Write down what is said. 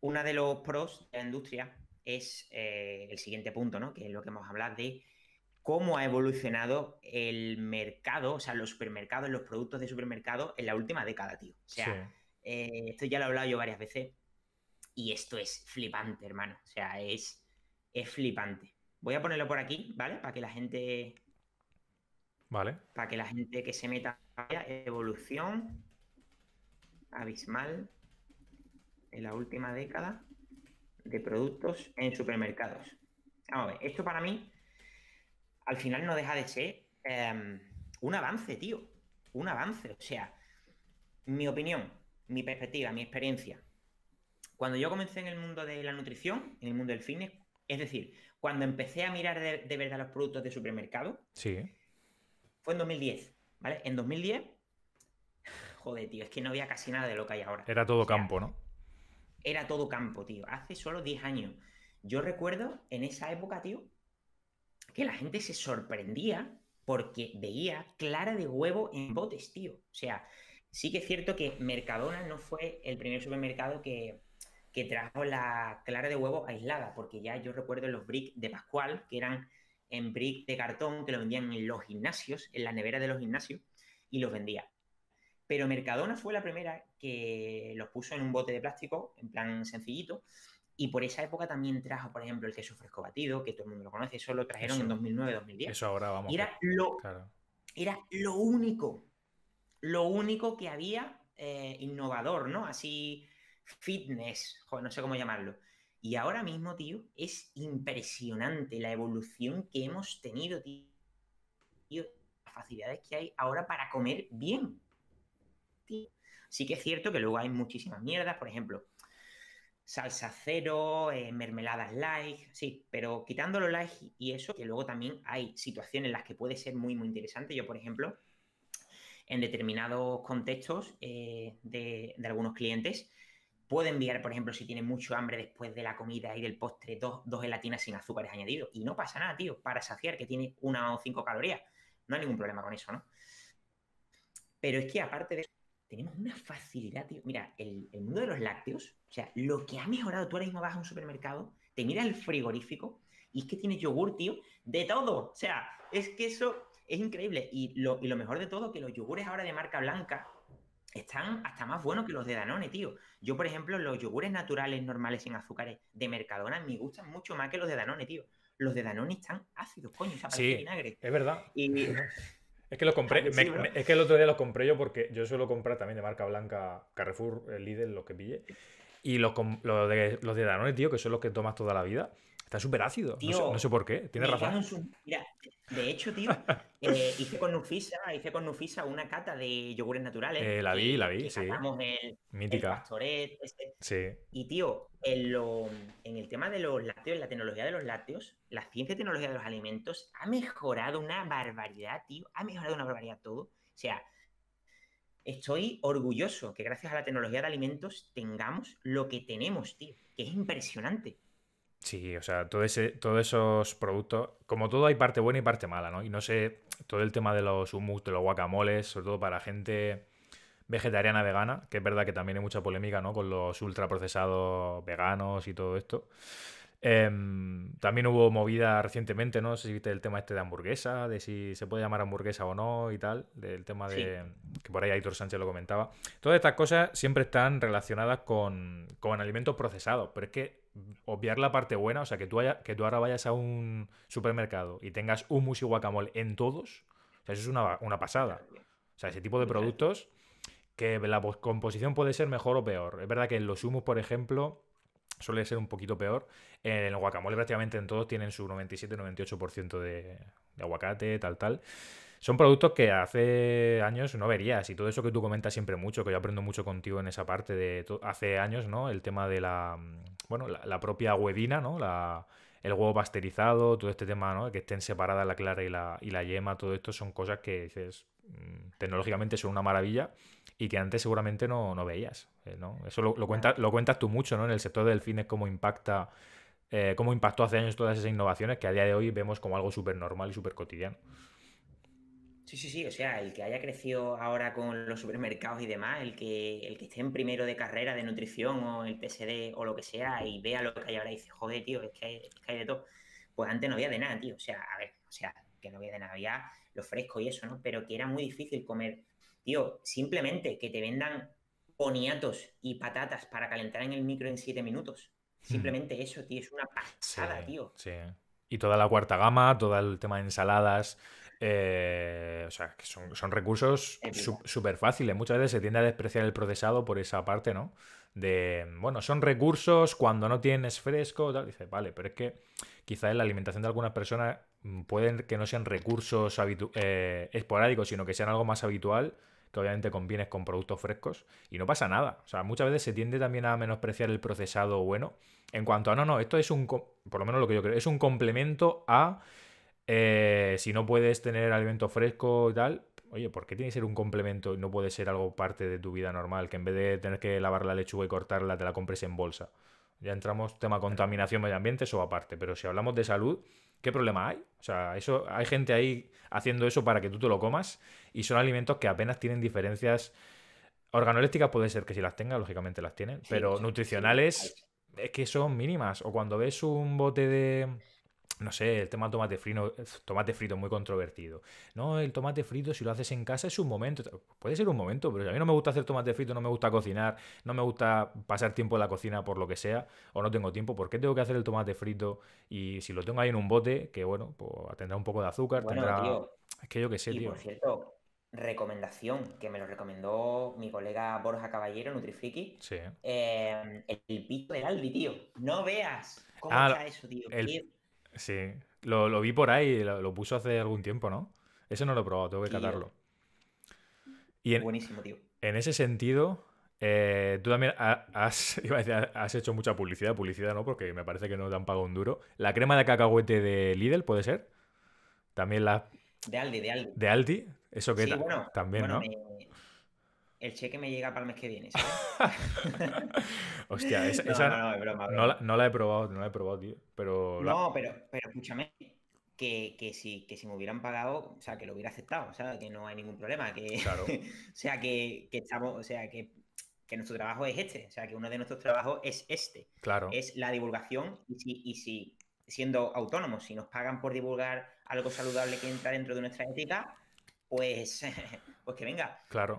una de los pros de la industria es eh, el siguiente punto, ¿no? Que es lo que hemos hablado de cómo ha evolucionado el mercado, o sea, los supermercados, los productos de supermercado en la última década, tío. O sea, eh, esto ya lo he hablado yo varias veces y esto es flipante, hermano. O sea, es, es flipante. Voy a ponerlo por aquí, ¿vale? Para que la gente... Vale. Para que la gente que se meta... Evolución abismal en la última década de productos en supermercados. Vamos a ver, esto para mí al final no deja de ser em, un avance, tío. Un avance. O sea, mi opinión, mi perspectiva, mi experiencia. Cuando yo comencé en el mundo de la nutrición, en el mundo del fitness, es decir, cuando empecé a mirar de, verdad los productos de supermercado, fue en 2010. ¿Vale? En 2010, joder, tío, es que no había casi nada de lo que hay ahora. Era todo campo, ¿no? era todo campo, tío. Hace solo 10 años. Yo recuerdo en esa época, tío, que la gente se sorprendía porque veía clara de huevo en botes, tío. O sea, sí que es cierto que Mercadona no fue el primer supermercado que, trajo la clara de huevo aislada, porque ya yo recuerdo los bricks de Pascual, que eran en brick de cartón, que lo vendían en los gimnasios, en la nevera de los gimnasios, y los vendía. Pero Mercadona fue la primera que los puso en un bote de plástico, en plan sencillito. Y por esa época también trajo, por ejemplo, el queso fresco batido, que todo el mundo lo conoce. Eso lo trajeron en 2009-2010. Eso ahora vamos. era, lo, era lo único, lo único que había eh, innovador, ¿no? Así fitness, no sé cómo llamarlo. Y ahora mismo, tío, es impresionante la evolución que hemos tenido, tío las facilidades que hay ahora para comer bien. Sí que es cierto que luego hay muchísimas mierdas, por ejemplo, salsa cero, eh, mermeladas light, sí, pero quitando los light y eso, que luego también hay situaciones en las que puede ser muy, muy interesante. Yo, por ejemplo, en determinados contextos eh, de, algunos clientes, puedo enviar, por ejemplo, si tienen mucho hambre después de la comida y del postre, dos, dos gelatinas sin azúcares añadidos. Y no pasa nada, tío, para saciar que tiene una o cinco calorías. No hay ningún problema con eso, ¿no? Pero es que aparte de eso, tenemos una facilidad, tío. Mira, el, el, mundo de los lácteos, o sea, lo que ha mejorado, tú ahora mismo vas a un supermercado, te miras el frigorífico y es que tiene yogur, tío, de todo. O sea, es que eso es increíble. Y lo, mejor de todo, que los yogures ahora de marca blanca están hasta más buenos que los de Danone, tío. Yo, por ejemplo, los yogures naturales normales sin azúcares de Mercadona me gustan mucho más que los de Danone, tío. Los de Danone están ácidos, coño, Esa sea, vinagre. Es verdad. Y, Es que lo compré, es que el otro día lo compré yo porque yo suelo comprar también de marca blanca Carrefour, Lidl, lo que pille. Y los, de, los de Danone, tío, que son los que tomas toda la vida, Están súper ácidos. no, sé, por qué, tienes razón. Mira, de hecho, tío, eh, hice con Nufisa, hice con Nufisa una cata de yogures naturales. Eh, la vi, la vi, sí. Mítica. Este. Sí. Y tío, en, lo, en, el tema de los lácteos, en la tecnología de los lácteos, la ciencia y tecnología de los alimentos ha mejorado una barbaridad, tío. Ha mejorado una barbaridad todo. O sea, estoy orgulloso que gracias a la tecnología de alimentos tengamos lo que tenemos, tío. Que es impresionante. Sí, o sea, todo todos esos productos, como todo hay parte buena y parte mala, ¿no? Y no sé, todo el tema de los humus, de los guacamoles, sobre todo para gente vegetariana vegana, que es verdad que también hay mucha polémica, ¿no? Con los ultraprocesados veganos y todo esto. Em, también hubo movida recientemente, ¿no? se sé si viste el tema este de hamburguesa, de si se puede llamar hamburguesa o no y tal, del tema de que por ahí Aitor Sánchez lo comentaba. Todas estas cosas siempre están relacionadas con, alimentos procesados, pero es que obviar la parte buena, o sea, que tú, haya, que tú ahora vayas a un supermercado y tengas hummus y guacamole en todos, o sea, eso es una, pasada. O sea, ese tipo de productos que la composición puede ser mejor o peor. Es verdad que en los humus, por ejemplo, suele ser un poquito peor. En el guacamole prácticamente en todos tienen su 97-98% de, aguacate, tal, tal. Son productos que hace años no verías y todo eso que tú comentas siempre mucho, que yo aprendo mucho contigo en esa parte de hace años, ¿no? El tema de la, mm, bueno, la, la propia huevina, ¿no? La, el huevo pasteurizado, todo este tema, ¿no? Que estén separadas la clara y la, yema, todo esto son cosas que dices, mm, tecnológicamente son una maravilla y que antes seguramente no, no veías, eh, ¿no? Eso lo, cuentas, lo cuentas tú mucho, ¿no? En el sector del fitness, cómo impacta, eh, cómo impactó hace años todas esas innovaciones que a día de hoy vemos como algo súper normal y súper cotidiano. Sí, sí, sí. O sea, el que haya crecido ahora con los supermercados y demás, el que, el que esté en primero de carrera de nutrición o el PSD o lo que sea y vea lo que hay ahora y dice, joder, tío, es que hay, es que de todo. Pues antes no había de nada, tío. O sea, a ver, o sea, que no había de nada, había lo fresco y eso, ¿no? Pero que era muy difícil comer. Tío, simplemente que te vendan poniatos y patatas para calentar en el micro en siete minutos. Mm. Simplemente eso, tío, es una pasada, sí, tío. Sí. Y toda la cuarta gama, todo el tema de ensaladas, eh, o sea, que son, recursos súper fáciles. Muchas veces se tiende a despreciar el procesado por esa parte, ¿no? De, bueno, son recursos cuando no tienes fresco, tal. Dice, vale, pero es que quizás en la alimentación de algunas personas mm, pueden que no sean recursos eh, esporádicos, sino que sean algo más habitual, que obviamente convienes con productos frescos, y no pasa nada. O sea, muchas veces se tiende también a menospreciar el procesado bueno en cuanto a, no, no, esto es un, por lo menos lo que yo creo, es un complemento a eh, si no puedes tener alimento fresco y tal, oye, ¿por qué tiene que ser un complemento y no puede ser algo parte de tu vida normal? Que en vez de tener que lavar la lechuga y cortarla, te la compres en bolsa. Ya entramos tema contaminación, medio ambiente, eso aparte. Pero si hablamos de salud, ¿qué problema hay? O sea, eso, hay gente ahí haciendo eso para que tú te lo comas y son alimentos que apenas tienen diferencias organolépticas, puede ser que si las tenga, lógicamente las tienen, pero nutricionales es que son mínimas. O cuando ves un bote de no sé, el tema del tomate frito, tomate frito muy controvertido. No, el tomate frito, si lo haces en casa, es un momento. Puede ser un momento, pero a mí no me gusta hacer tomate frito, no me gusta cocinar, no me gusta pasar tiempo en la cocina por lo que sea, o no tengo tiempo, ¿por qué tengo que hacer el tomate frito? Y si lo tengo ahí en un bote, que bueno, pues tendrá un poco de azúcar, tendrá. es que yo qué sé, y Por cierto, recomendación que me lo recomendó mi colega Borja Caballero, Nutrifriki. Sí. Eh, el pito del Albi, tío. No veas cómo ah, está eso, tío. Sí, lo, vi por ahí, lo, puso hace algún tiempo, ¿no? Ese no lo he probado, tengo que catarlo. Y en, Buenísimo, tío. En ese sentido, eh, tú también has, hecho mucha publicidad, publicidad no, porque me parece que no te han pagado un duro. La crema de cacahuete de Lidl, ¿puede ser? También la... De Aldi, de Aldi. De Aldi, eso que también, ¿no? el cheque me llega para el mes que viene. Hostia, esa, no, La, he probado, no la he probado, tío. Pero No, pero, escúchame, que, que, si, que si me hubieran pagado, o sea, que lo hubiera aceptado, o sea, que no hay ningún problema, que, claro. o sea, que, estamos, o sea, que, nuestro trabajo es este, o sea, que uno de nuestros trabajos es este, claro. es la divulgación y si, siendo autónomos, si nos pagan por divulgar algo saludable que entra dentro de nuestra ética, pues, pues que venga. Claro.